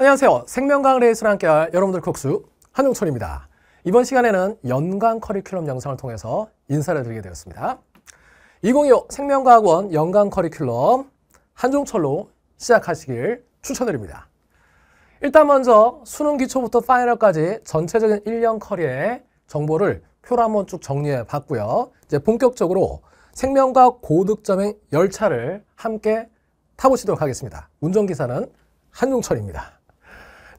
안녕하세요. 생명과학 레이스랑 함께할 여러분들 콕수 한용철입니다. 이번 시간에는 연간 커리큘럼 영상을 통해서 인사를 드리게 되었습니다. 2025 생명과학원 연간 커리큘럼 한종철로 시작하시길 추천드립니다. 일단 먼저 수능 기초부터 파이널까지 전체적인 1년 커리의 정보를 표로 한번 쭉 정리해 봤고요. 이제 본격적으로 생명과학 고득점의 열차를 함께 타보시도록 하겠습니다. 운전기사는 한종철입니다.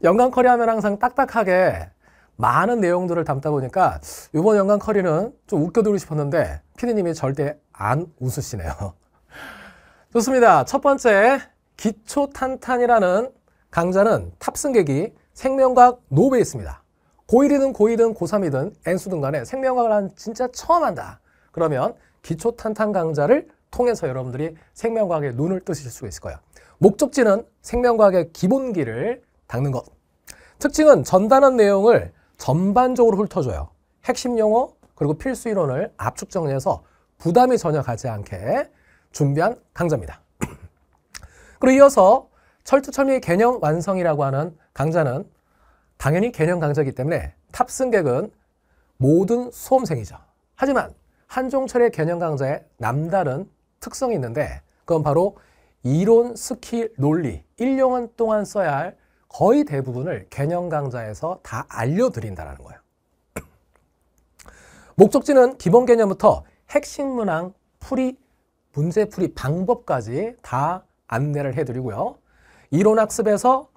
연간 커리하면 항상 딱딱하게 많은 내용들을 담다 보니까 이번 연간 커리는 좀 웃겨드리고 싶었는데 피디님이 절대 안 웃으시네요. 좋습니다. 첫 번째 기초탄탄이라는 강좌는 탑승객이 생명과학 노베 있습니다. 고1이든 고2든 고3이든 N수든 간에 생명과학을 한 진짜 처음 한다. 그러면 기초탄탄 강좌를 통해서 여러분들이 생명과학의 눈을 뜨실 수가 있을 거예요. 목적지는 생명과학의 기본기를 닦는 것. 특징은 전단한 내용을 전반적으로 훑어줘요. 핵심 용어 그리고 필수 이론을 압축 정리해서 부담이 전혀 가지 않게 준비한 강좌입니다. 그리고 이어서 철두철미 개념 완성이라고 하는 강좌는 당연히 개념 강좌이기 때문에 탑승객은 모든 수험생이죠. 하지만 한종철의 개념 강좌에 남다른 특성이 있는데 그건 바로 이론, 스킬, 논리, 1년 동안 써야 할 거의 대부분을 개념 강좌에서 다 알려드린다는 거예요. 목적지는 기본 개념부터 핵심 문항, 풀이, 문제풀이 방법까지 다 안내를 해드리고요. 이론학습에서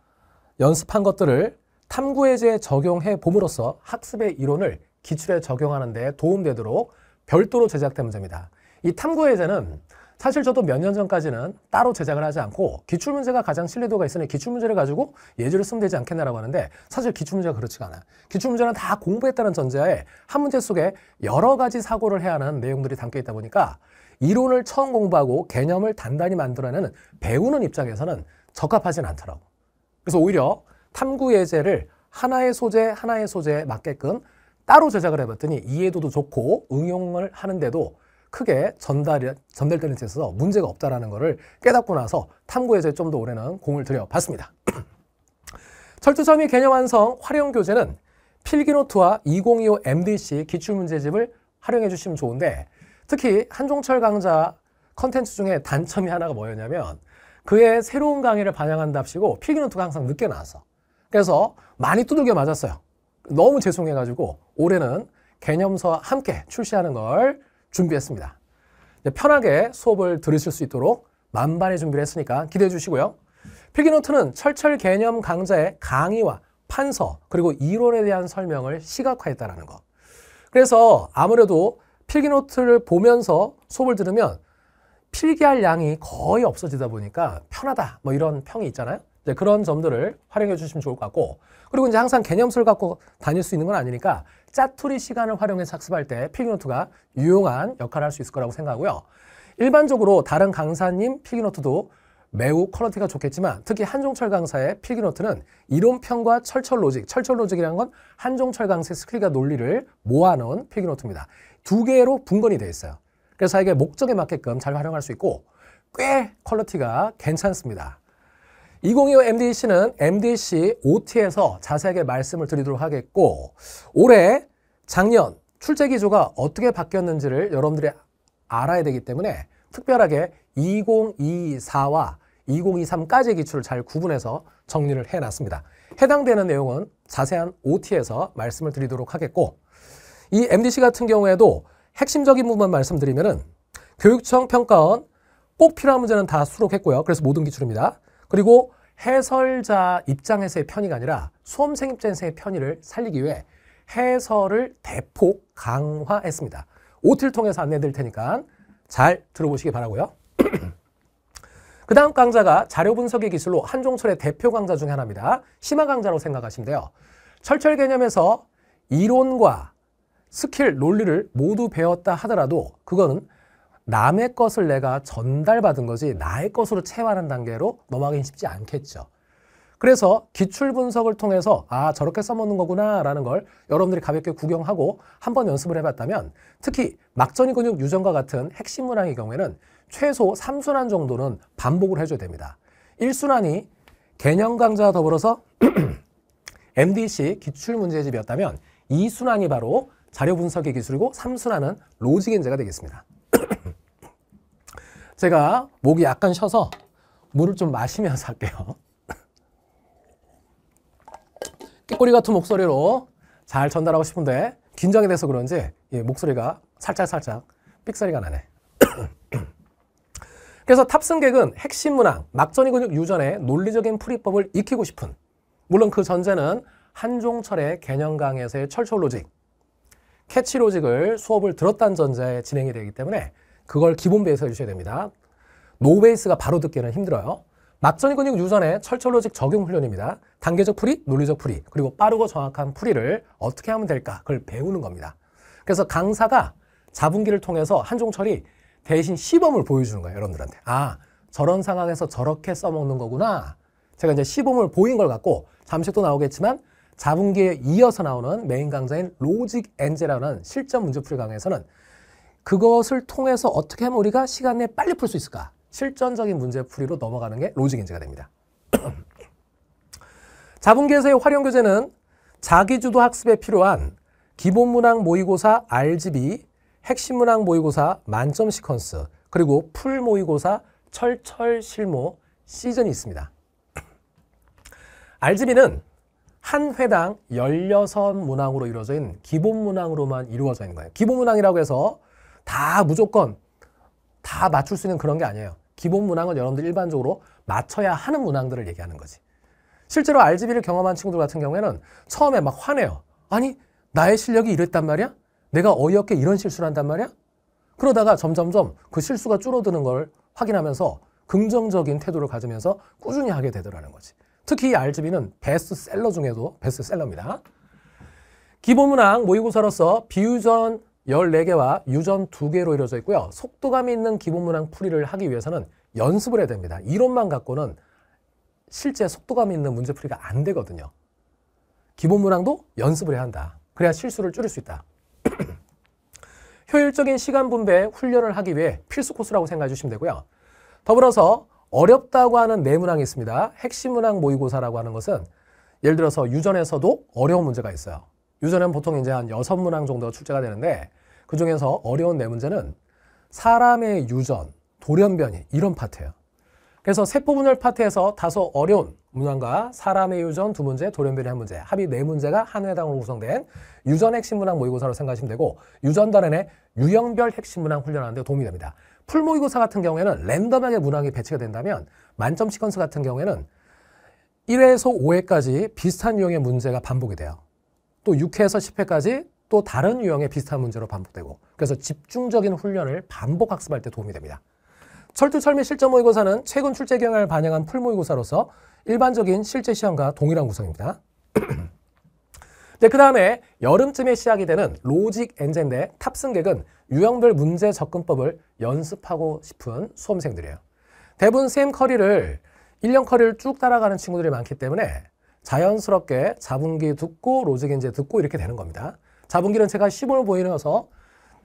연습한 것들을 탐구해제에 적용해 봄으로써 학습의 이론을 기출에 적용하는 데 도움되도록 별도로 제작된 문제입니다. 이 탐구해제는 사실 저도 몇 년 전까지는 따로 제작을 하지 않고 기출문제가 가장 신뢰도가 있으니 기출문제를 가지고 예제를 쓰면 되지 않겠나라고 하는데 사실 기출문제가 그렇지가 않아요. 기출문제는 다 공부했다는 전제하에 한 문제 속에 여러 가지 사고를 해야 하는 내용들이 담겨 있다 보니까 이론을 처음 공부하고 개념을 단단히 만들어내는 배우는 입장에서는 적합하진 않더라고. 그래서 오히려 탐구 예제를 하나의 소재 하나의 소재에 맞게끔 따로 제작을 해봤더니 이해도도 좋고 응용을 하는데도 크게 전달, 전달되는 데 있어서 문제가 없다라는 것을 깨닫고 나서 탐구에서 좀 더 올해는 공을 들여봤습니다. 철두섬유 개념 완성 활용 교재는 필기노트와 2025 MDC 기출문제집을 활용해 주시면 좋은데 특히 한종철 강좌 컨텐츠 중에 단점이 하나가 뭐였냐면 그의 새로운 강의를 반영한답시고 필기노트가 항상 늦게 나왔어. 그래서 많이 두들겨 맞았어요. 너무 죄송해가지고 올해는 개념서와 함께 출시하는 걸 준비했습니다. 네, 편하게 수업을 들으실 수 있도록 만반의 준비를 했으니까 기대해 주시고요. 필기노트는 철철 개념 강좌의 강의와 판서 그리고 이론에 대한 설명을 시각화했다는 것. 그래서 아무래도 필기노트를 보면서 수업을 들으면 필기할 양이 거의 없어지다 보니까 편하다 뭐 이런 평이 있잖아요. 이제 그런 점들을 활용해 주시면 좋을 것 같고 그리고 이제 항상 개념서를 갖고 다닐 수 있는 건 아니니까 짜투리 시간을 활용해 학습할 때 필기노트가 유용한 역할을 할 수 있을 거라고 생각하고요. 일반적으로 다른 강사님 필기노트도 매우 퀄러티가 좋겠지만 특히 한종철 강사의 필기노트는 이론편과 철철 로직, 철철 로직이라는 건 한종철 강사의 스킬과 논리를 모아놓은 필기노트입니다. 두 개로 분권이 되어 있어요. 그래서 이게 목적에 맞게끔 잘 활용할 수 있고 꽤퀄러티가 괜찮습니다. 2025 MDC는 MDC OT에서 자세하게 말씀을 드리도록 하겠고 올해 작년 출제 기조가 어떻게 바뀌었는지를 여러분들이 알아야 되기 때문에 특별하게 2024와 2023까지의 기출을 잘 구분해서 정리를 해놨습니다. 해당되는 내용은 자세한 OT에서 말씀을 드리도록 하겠고 이 MDC 같은 경우에도 핵심적인 부분만 말씀드리면 은 교육청 평가원 꼭 필요한 문제는 다 수록했고요. 그래서 모든 기출입니다. 그리고 해설자 입장에서의 편의가 아니라 수험생 입장에서의 편의를 살리기 위해 해설을 대폭 강화했습니다. o t 통해서 안내 드릴 테니까 잘 들어보시기 바라고요. 그 다음 강좌가 자료 분석의 기술로 한종철의 대표 강좌 중 하나입니다. 심화 강좌로 생각하시면 돼요. 철철 개념에서 이론과 스킬, 논리를 모두 배웠다 하더라도 그거는 남의 것을 내가 전달받은 거지 나의 것으로 채화하는 단계로 넘어가긴 쉽지 않겠죠. 그래서 기출 분석을 통해서 아 저렇게 써먹는 거구나 라는 걸 여러분들이 가볍게 구경하고 한번 연습을 해봤다면 특히 막전이 근육 유전과 같은 핵심 문항의 경우에는 최소 3순환 정도는 반복을 해줘야 됩니다. 1순환이 개념 강좌와 더불어서 MDC 기출 문제집이었다면 2순환이 바로 자료 분석의 기술이고 3순환은 로직 인재가 되겠습니다. 제가 목이 약간 쉬어서 물을 좀 마시면서 할게요. 끼꼬리 같은 목소리로 잘 전달하고 싶은데 긴장이 돼서 그런지 예, 목소리가 살짝살짝 삑소리가 나네. 그래서 탑승객은 핵심 문항, 막전이 근육 유전의 논리적인 풀이법을 익히고 싶은 물론 그 전제는 한종철의 개념 강에서의 철철 로직, 캐치 로직을 수업을 들었다는 전제에 진행이 되기 때문에 그걸 기본 베이스로 주셔야 됩니다. 노 베이스가 바로 듣기는 힘들어요. 막전이근육 유전의 철철로직 적용 훈련입니다. 단계적 풀이, 논리적 풀이, 그리고 빠르고 정확한 풀이를 어떻게 하면 될까 그걸 배우는 겁니다. 그래서 강사가 자분기를 통해서 한종철이 대신 시범을 보여주는 거예요. 여러분들한테. 아 저런 상황에서 저렇게 써먹는 거구나. 제가 이제 시범을 보인 걸 갖고 잠시 또 나오겠지만 자분기에 이어서 나오는 메인 강좌인 로직 엔제라는 실전 문제풀이 강의에서는 그것을 통해서 어떻게 하면 우리가 시간에 내 빨리 풀 수 있을까? 실전적인 문제풀이로 넘어가는 게 로직 인재가 됩니다. 자본계에서의 활용교재는 자기주도 학습에 필요한 기본문항 모의고사 RGB, 핵심문항 모의고사 만점 시퀀스, 그리고 풀 모의고사 철철 실모 시즌이 있습니다. RGB는 한 회당 16문항으로 이루어져 있는 기본문항으로만 이루어져 있는 거예요. 기본문항이라고 해서 다 무조건 다 맞출 수 있는 그런 게 아니에요. 기본 문항은 여러분들 일반적으로 맞춰야 하는 문항들을 얘기하는 거지. 실제로 RGB를 경험한 친구들 같은 경우에는 처음에 막 화내요. 아니 나의 실력이 이랬단 말이야? 내가 어이없게 이런 실수를 한단 말이야? 그러다가 점점점 그 실수가 줄어드는 걸 확인하면서 긍정적인 태도를 가지면서 꾸준히 하게 되더라는 거지. 특히 이 RGB는 베스트셀러 중에도 베스트셀러입니다. 기본문항 모의고사로서 비유전 1 4 개와 유전 2개로 이루어져 있고요. 속도감 이 있는 기본 문항 풀이를 하기 위해서는 연습을 해야 됩니다. 이론만 갖고는 실제 속도감 이 있는 문제 풀이가 안 되거든요. 기본 문항도 연습을 해야 한다. 그래야 실수를 줄일 수 있다. 효율적인 시간 분배 훈련을 하기 위해 필수 코스라고 생각해 주시면 되고요. 더불어서 어렵다고 하는 내문항이 있습니다. 핵심 문항 모의고사라고 하는 것은 예를 들어서 유전에서도 어려운 문제가 있어요. 유전은 보통 이제 한 여섯 문항 정도 출제가 되는데 그 중에서 어려운 네 문제는 사람의 유전, 돌연변이 이런 파트예요. 그래서 세포 분열 파트에서 다소 어려운 문항과 사람의 유전 두 문제, 돌연변이 한 문제, 합이 네 문제가 한 회당으로 구성된 유전 핵심 문항 모의고사로 생각하시면 되고 유전단원의 유형별 핵심 문항 훈련하는 데 도움이 됩니다. 풀모의고사 같은 경우에는 랜덤하게 문항이 배치가 된다면 만점 시퀀스 같은 경우에는 1회에서 5회까지 비슷한 유형의 문제가 반복이 돼요. 또 6회에서 10회까지 또 다른 유형의 비슷한 문제로 반복되고 그래서 집중적인 훈련을 반복 학습할 때 도움이 됩니다. 철두철미 실전 모의고사는 최근 출제 경향을 반영한 풀모의고사로서 일반적인 실제 시험과 동일한 구성입니다. 네, 그 다음에 여름쯤에 시작이 되는 로직 엔젠데 탑승객은 유형별 문제 접근법을 연습하고 싶은 수험생들이에요. 대부분 샘 커리를 1년 커리를 쭉 따라가는 친구들이 많기 때문에 자연스럽게 자분기 듣고 로직이 제 듣고 이렇게 되는 겁니다. 자분기는 제가 시범을 보이면서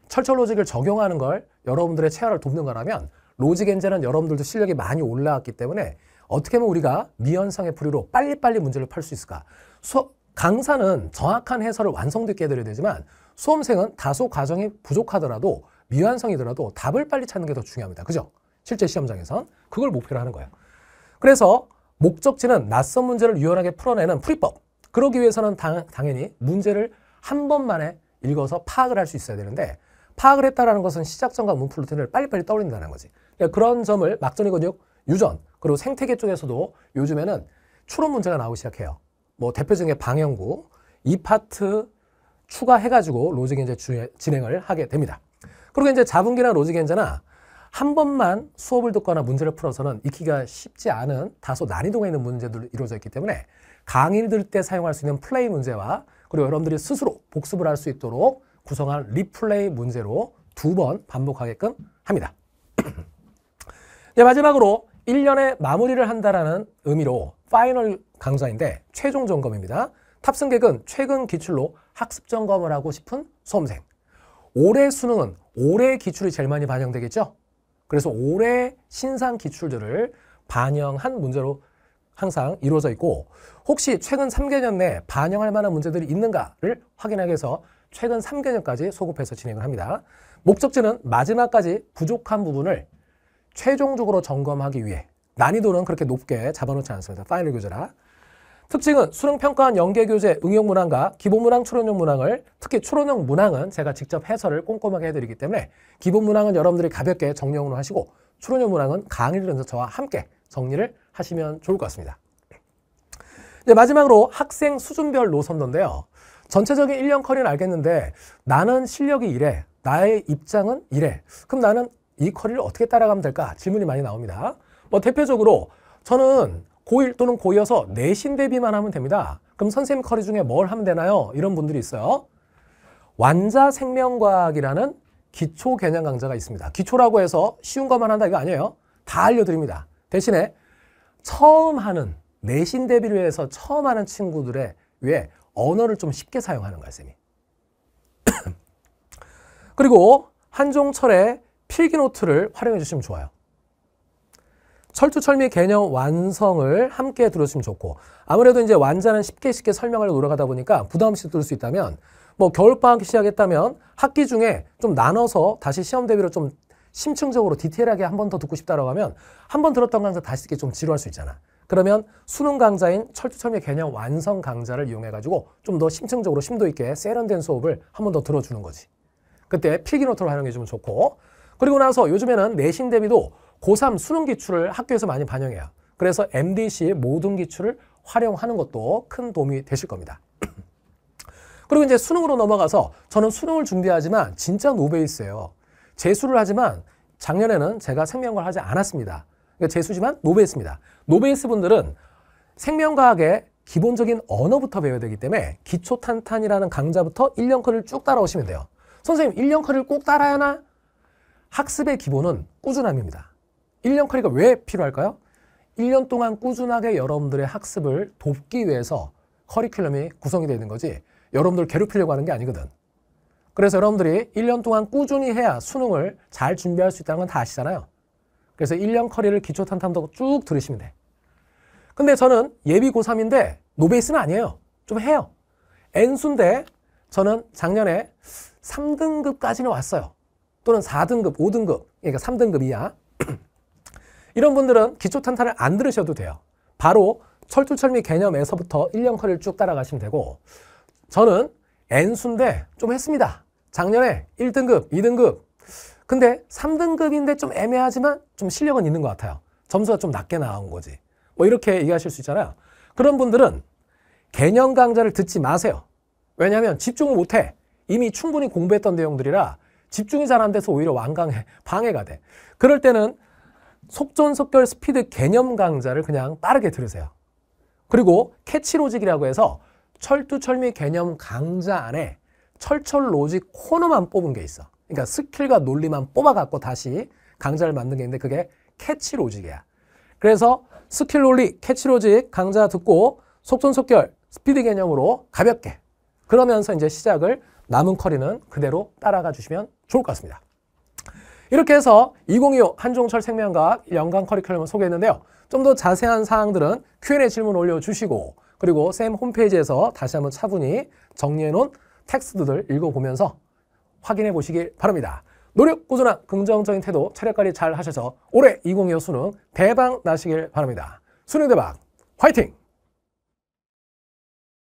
철철 로직을 적용하는 걸 여러분들의 체화를 돕는 거라면 로직 엔제는 여러분들도 실력이 많이 올라왔기 때문에 어떻게 하면 우리가 미연상의 풀이로 빨리빨리 문제를 풀 수 있을까? 수 강사는 정확한 해설을 완성도 게 해드려야 되지만 수험생은 다소 과정이 부족하더라도 미완성이더라도 답을 빨리 찾는 게 더 중요합니다. 그죠? 실제 시험장에선 그걸 목표로 하는 거예요. 그래서 목적지는 낯선 문제를 유연하게 풀어내는 풀이법. 그러기 위해서는 당, 연히 문제를 한 번만에 읽어서 파악을 할 수 있어야 되는데 파악을 했다는 것은 시작점과 문플루틴을 빨리빨리 떠올린다는 거지. 그러니까 그런 점을 막전이 근육, 유전, 그리고 생태계 쪽에서도 요즘에는 추론 문제가 나오기 시작해요. 뭐 대표적인 게 방영구, 이 파트 추가해가지고 로직인제 진행을 하게 됩니다. 그리고 이제 자분기나 로직인제나 한 번만 수업을 듣거나 문제를 풀어서는 익히기가 쉽지 않은 다소 난이도가 있는 문제들로 이루어져 있기 때문에 강의를 들을 때 사용할 수 있는 플레이 문제와 그리고 여러분들이 스스로 복습을 할 수 있도록 구성한 리플레이 문제로 두 번 반복하게끔 합니다. 네, 마지막으로 1년의 마무리를 한다라는 의미로 파이널 강좌인데 최종 점검입니다. 탑승객은 최근 기출로 학습 점검을 하고 싶은 수험생. 올해 수능은 올해 기출이 제일 많이 반영되겠죠? 그래서 올해 신상 기출들을 반영한 문제로 항상 이루어져 있고 혹시 최근 3개년 내에 반영할 만한 문제들이 있는가를 확인하기 위해서 최근 3개년까지 소급해서 진행을 합니다. 목적지는 마지막까지 부족한 부분을 최종적으로 점검하기 위해 난이도는 그렇게 높게 잡아놓지 않습니다. 파일을 교재라. 특징은 수능평가원 연계교재 응용문항과 기본문항, 추론용 문항을 특히 추론용 문항은 제가 직접 해설을 꼼꼼하게 해드리기 때문에 기본문항은 여러분들이 가볍게 정리용으로 하시고 추론용 문항은 강의를 들으면서 저와 함께 정리를 하시면 좋을 것 같습니다. 이제 마지막으로 학생 수준별 노선도인데요. 전체적인 1년 커리는 알겠는데 나는 실력이 이래, 나의 입장은 이래. 그럼 나는 이 커리를 어떻게 따라가면 될까? 질문이 많이 나옵니다. 뭐 대표적으로 저는 고1 또는 고2여서 내신 대비만 하면 됩니다. 그럼 선생님 커리 중에 뭘 하면 되나요? 이런 분들이 있어요. 완자 생명과학이라는 기초 개념 강좌가 있습니다. 기초라고 해서 쉬운 것만 한다 이거 아니에요. 다 알려드립니다. 대신에 처음 하는 내신 대비를 위해서 처음 하는 친구들의 위해 언어를 좀 쉽게 사용하는 거예요, 쌤이. 그리고 한종철의 필기노트를 활용해 주시면 좋아요. 철두철미 개념 완성을 함께 들었으면 좋고 아무래도 이제 완자는 쉽게 쉽게 설명을 노력하다 보니까 부담 없이 들을 수 있다면 뭐 겨울방학 시작했다면 학기 중에 좀 나눠서 다시 시험 대비로 좀 심층적으로 디테일하게 한 번 더 듣고 싶다라고 하면 한 번 들었던 강좌 다시 듣기 좀 지루할 수 있잖아. 그러면 수능 강좌인 철두철미 개념 완성 강좌를 이용해가지고 좀 더 심층적으로 심도 있게 세련된 수업을 한 번 더 들어주는 거지. 그때 필기노트를 활용해주면 좋고 그리고 나서 요즘에는 내신 대비도 고3 수능 기출을 학교에서 많이 반영해요. 그래서 MDC의 모든 기출을 활용하는 것도 큰 도움이 되실 겁니다. 그리고 이제 수능으로 넘어가서 저는 수능을 준비하지만 진짜 노베이스예요. 재수를 하지만 작년에는 제가 생명과학 하지 않았습니다. 그러니까 재수지만 노베이스입니다. 노베이스 분들은 생명과학의 기본적인 언어부터 배워야 되기 때문에 기초탄탄이라는 강좌부터 1년課를 쭉 따라오시면 돼요. 선생님 1년課를 꼭 따라야 하나? 학습의 기본은 꾸준함입니다. 1년 커리가 왜 필요할까요? 1년 동안 꾸준하게 여러분들의 학습을 돕기 위해서 커리큘럼이 구성이 되어 있는 거지 여러분들 괴롭히려고 하는 게 아니거든. 그래서 여러분들이 1년 동안 꾸준히 해야 수능을 잘 준비할 수 있다는 건 다 아시잖아요. 그래서 1년 커리를 기초탄탐도 쭉 들으시면 돼. 근데 저는 예비 고3인데 노베이스는 아니에요. 좀 해요. n 순인데 저는 작년에 3등급까지는 왔어요. 또는 4등급, 5등급, 그러니까 3등급 이하. 이런 분들은 기초 탄탄을 안 들으셔도 돼요. 바로 철두철미 개념에서부터 1년커리를 쭉 따라가시면 되고 저는 N수인데 좀 했습니다. 작년에 1등급, 2등급 근데 3등급인데 좀 애매하지만 좀 실력은 있는 것 같아요. 점수가 좀 낮게 나온 거지. 뭐 이렇게 이해하실수 있잖아요. 그런 분들은 개념 강좌를 듣지 마세요. 왜냐하면 집중을 못해. 이미 충분히 공부했던 내용들이라 집중이 잘 안 돼서 오히려 완강해, 방해가 돼. 그럴 때는 속전속결 스피드 개념 강좌를 그냥 빠르게 들으세요. 그리고 캐치로직이라고 해서 철두철미 개념 강좌 안에 철철로직 코너만 뽑은 게 있어. 그러니까 스킬과 논리만 뽑아갖고 다시 강좌를 만든 게 있는데 그게 캐치로직이야. 그래서 스킬 논리, 캐치로직 강좌 듣고 속전속결 스피드 개념으로 가볍게 그러면서 이제 시작을 남은 커리는 그대로 따라가 주시면 좋을 것 같습니다. 이렇게 해서 2025 한종철 생명과학 연간 커리큘럼을 소개했는데요. 좀 더 자세한 사항들은 Q&A 질문 올려주시고 그리고 쌤 홈페이지에서 다시 한번 차분히 정리해놓은 텍스트들 읽어보면서 확인해 보시길 바랍니다. 노력 꾸준한 긍정적인 태도 체력관리 잘 하셔서 올해 2025 수능 대박 나시길 바랍니다. 수능 대박 화이팅!